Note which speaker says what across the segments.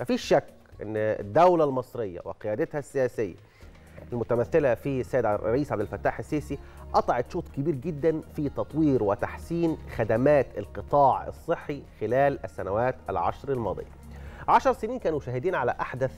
Speaker 1: مفيش شك ان الدوله المصريه وقيادتها السياسيه المتمثله في السيد الرئيس عبد الفتاح السيسي قطعت شوط كبير جدا في تطوير وتحسين خدمات القطاع الصحي خلال السنوات العشر الماضيه. عشر سنين كانوا شاهدين على احدث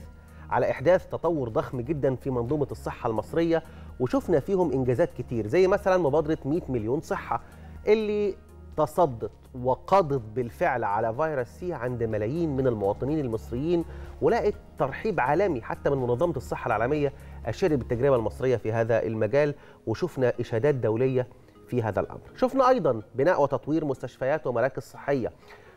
Speaker 1: على احداث تطور ضخم جدا في منظومه الصحه المصريه وشفنا فيهم انجازات كتير زي مثلا مبادره 100 مليون صحه اللي تصدت وقضت بالفعل على فيروس سي عند ملايين من المواطنين المصريين ولقت ترحيب عالمي حتى من منظمة الصحة العالمية أشارت بالتجربة المصرية في هذا المجال وشفنا إشادات دولية في هذا الأمر شفنا أيضا بناء وتطوير مستشفيات ومراكز صحية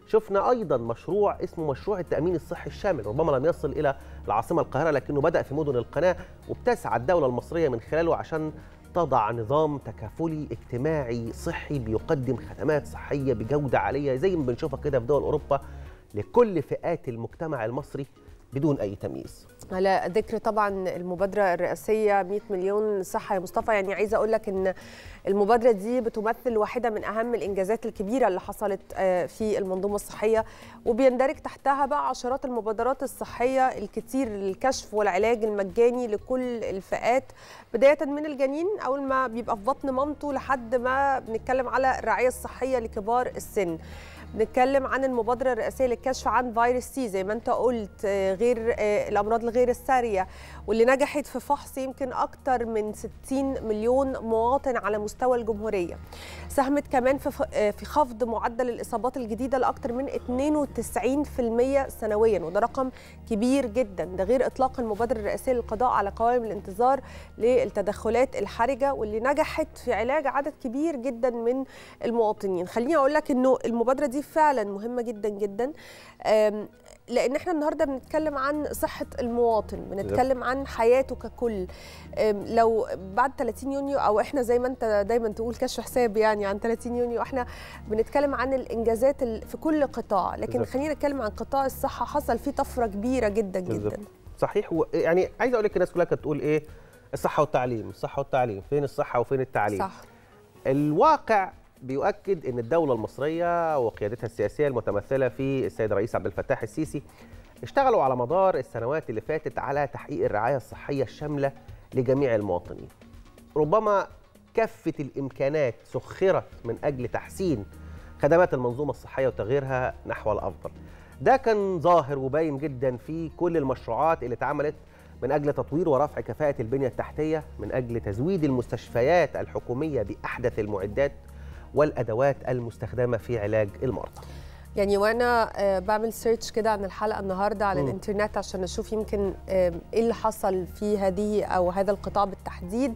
Speaker 1: شفنا ايضا مشروع اسمه مشروع التامين الصحي الشامل ربما لم يصل الى العاصمه القاهره لكنه بدا في مدن القناه وبتسعى الدوله المصريه من خلاله عشان تضع نظام تكافلي اجتماعي صحي بيقدم خدمات صحيه بجوده عاليه زي ما بنشوفها كده في دول اوروبا لكل فئات المجتمع المصري بدون اي تمييز
Speaker 2: على ذكر طبعا المبادرة الرئاسية 100 مليون صحة يا مصطفى يعني عايزة أقول لك إن المبادرة دي بتمثل واحدة من أهم الإنجازات الكبيرة اللي حصلت آه، في المنظومة الصحية وبيندرج تحتها بقى عشرات المبادرات الصحية الكتير للكشف والعلاج المجاني لكل الفئات بداية من الجنين أول ما بيبقى في بطن مامته لحد ما بنتكلم على الرعاية الصحية لكبار السن. نتكلم عن المبادرة الرئاسية للكشف عن فيروس سي زي ما انت قلت آه، غير آه، الأمراض الغير السارية واللي نجحت في فحص يمكن أكتر من 60 مليون مواطن على مستوى الجمهورية ساهمت كمان في آه، خفض معدل الإصابات الجديدة لأكتر من 92% سنويا وده رقم كبير جدا ده غير إطلاق المبادرة الرئاسية للقضاء على قوائم الانتظار للتدخلات الحرجة واللي نجحت في علاج عدد كبير جدا من المواطنين خليني أقول لك أنه المبادرة دي فعلا مهمه جدا جدا لان احنا النهارده بنتكلم عن صحه المواطن بنتكلم عن حياته ككل لو بعد 30 يونيو او احنا زي ما انت دايما تقول كشف حساب يعني عن 30 يونيو احنا بنتكلم عن الانجازات في كل قطاع لكن خلينا نتكلم عن قطاع الصحه حصل فيه طفره كبيره جدا جدا بالزبط.
Speaker 1: صحيح و... يعني عايز اقول لك الناس كلها كانت تقول ايه الصحه والتعليم الصحه والتعليم فين الصحه وفين التعليم صح الواقع بيؤكد ان الدوله المصريه وقيادتها السياسيه المتمثله في السيد الرئيس عبد الفتاح السيسي اشتغلوا على مدار السنوات اللي فاتت على تحقيق الرعايه الصحيه الشامله لجميع المواطنين. ربما كافه الامكانات سخرت من اجل تحسين خدمات المنظومه الصحيه وتغييرها نحو الافضل. ده كان ظاهر وباين جدا في كل المشروعات اللي اتعملت من اجل تطوير ورفع كفاءه البنيه التحتيه، من اجل تزويد المستشفيات الحكوميه باحدث المعدات والأدوات المستخدمة في علاج المرضى
Speaker 2: يعني وانا آه، بعمل سيرش كده عن الحلقه النهارده على الانترنت عشان اشوف يمكن ايه اللي حصل في هذه او هذا القطاع بالتحديد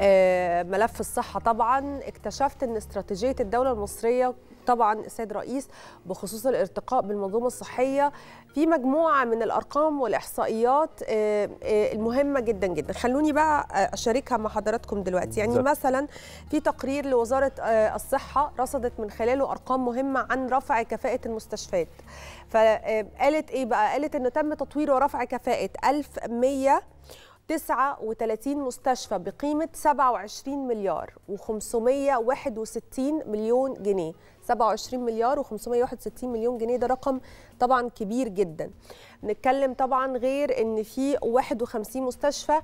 Speaker 2: آه، ملف الصحة طبعا اكتشفت أن استراتيجية الدولة المصرية طبعا السيد رئيس بخصوص الارتقاء بالمنظومه الصحيه في مجموعه من الارقام والاحصائيات آه، آه، المهمه جدا جدا خلوني بقى اشاركها مع حضراتكم دلوقتي يعني مثلا في تقرير لوزاره الصحه رصدت من خلاله ارقام مهمه عن رفع كفاءه المستشفيات فقالت ايه بقى قالت انه تم تطوير ورفع كفاءه 1100 39 مستشفى بقيمة 27 مليار و561 مليون جنيه 27 مليار و561 مليون جنيه ده رقم طبعا كبير جدا نتكلم طبعا غير ان في 51 مستشفى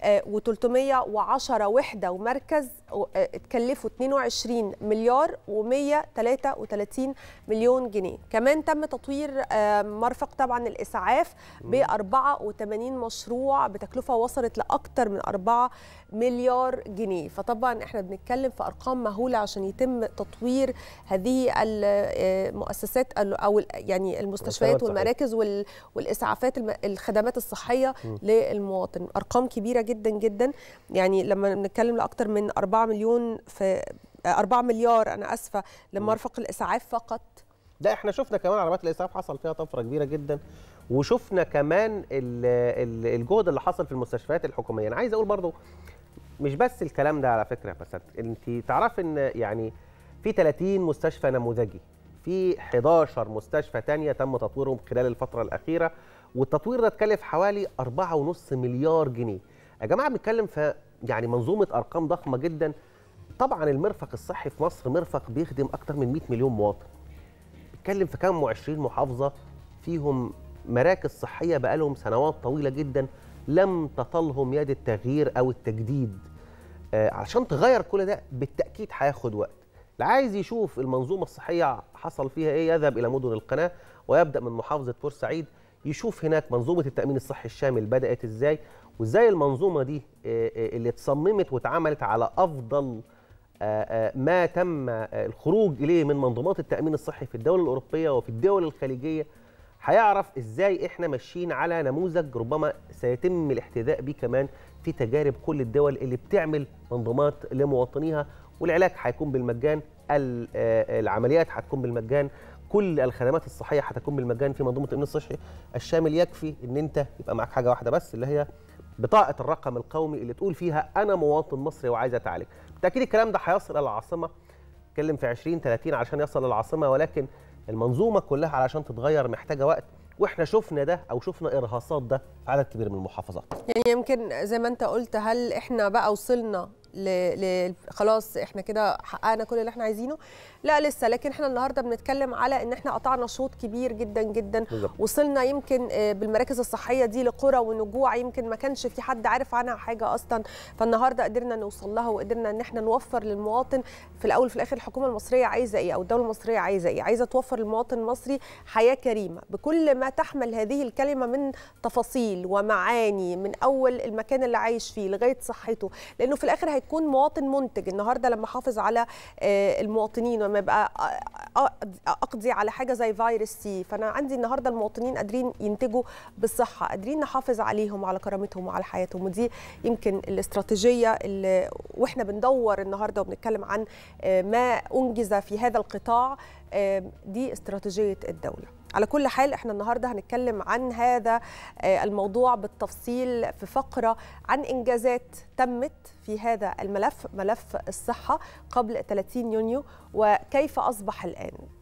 Speaker 2: آه، و310 وحده ومركز آه، اتكلفوا 22 مليار و133 مليون جنيه كمان تم تطوير آه، مرفق طبعا الاسعاف ب 84 مشروع بتكلفه وصلت لاكثر من 4 مليار جنيه فطبعا احنا بنتكلم في ارقام مهوله عشان يتم تطوير هذه المؤسسات او يعني المستشفيات والمراكز والاسعافات الخدمات الصحيه للمواطن ارقام كبيره جدا جدا يعني لما بنتكلم لاكثر من 4 مليون في 4 آه، مليار انا اسفه لمرفق الاسعاف فقط
Speaker 1: ده احنا شفنا كمان عربيات الاسعاف حصل فيها طفره كبيره جدا وشفنا كمان الجهد اللي حصل في المستشفيات الحكوميه انا عايز اقول برضو مش بس الكلام ده على فكره بس انت تعرف ان يعني في 30 مستشفى نموذجي في 11 مستشفى تانية تم تطويرهم خلال الفتره الاخيره والتطوير ده اتكلف حوالي 4.5 مليار جنيه يا جماعه بنتكلم في يعني منظومه ارقام ضخمه جدا طبعا المرفق الصحي في مصر مرفق بيخدم اكثر من 100 مليون مواطن بنتكلم في كام و20 محافظه فيهم مراكز صحيه بقالهم سنوات طويله جدا لم تطلهم يد التغيير او التجديد آه علشان تغير كل ده بالتاكيد هياخد وقت اللي عايز يشوف المنظومه الصحيه حصل فيها ايه يذهب الى مدن القناه ويبدا من محافظه بورسعيد يشوف هناك منظومه التامين الصحي الشامل بدات ازاي وازاي المنظومه دي آه، آه، اللي اتصممت واتعملت على افضل آه، ما تم الخروج اليه من منظومات التامين الصحي في الدول الاوروبيه وفي الدول الخليجيه هيعرف ازاي احنا ماشيين على نموذج ربما سيتم الاحتذاء به كمان في تجارب كل الدول اللي بتعمل منظومات لمواطنيها والعلاج هيكون بالمجان العمليات هتكون بالمجان كل الخدمات الصحيه هتكون بالمجان في منظومه الامن الصحي الشامل يكفي ان انت يبقى معاك حاجه واحده بس اللي هي بطاقه الرقم القومي اللي تقول فيها انا مواطن مصري وعايز اتعالج بالتاكيد الكلام ده هيصل الى العاصمه اتكلم في 20 30 عشان يصل للعاصمه ولكن المنظومه كلها علشان تتغير محتاجه وقت واحنا شفنا ده او شفنا ارهاصات ده في عدد كبير من المحافظات
Speaker 2: يعني يمكن زي ما انت قلت هل احنا بقى وصلنا ل... ل... خلاص احنا كده حققنا كل اللي احنا عايزينه لا لسه لكن احنا النهارده بنتكلم على ان احنا قطعنا شوط كبير جدا جدا بالضبط. وصلنا يمكن آه، بالمراكز الصحيه دي لقرى ونجوع يمكن ما كانش في حد عارف عنها حاجه اصلا فالنهارده قدرنا نوصل لها وقدرنا ان احنا نوفر للمواطن في الاول وفي الاخر الحكومه المصريه عايزه ايه او الدوله المصريه عايزه ايه عايزه توفر للمواطن المصري حياه كريمه بكل ما تحمل هذه الكلمه من تفاصيل ومعاني من اول المكان اللي عايش فيه لغايه صحته لانه في الاخر هيكون تكون مواطن منتج النهارده لما احافظ على آه، المواطنين ولما يبقى آه، آه، اقضي على حاجه زي فيروس سي فانا عندي النهارده المواطنين قادرين ينتجوا بالصحه قادرين نحافظ عليهم وعلى كرامتهم وعلى حياتهم ودي يمكن الاستراتيجيه اللي واحنا بندور النهارده وبنتكلم عن ما انجز في هذا القطاع دي استراتيجيه الدوله على كل حال احنا النهارده هنتكلم عن هذا آه، الموضوع بالتفصيل في فقره عن انجازات تمت في هذا الملف ملف الصحه قبل 30 يونيو وكيف اصبح الان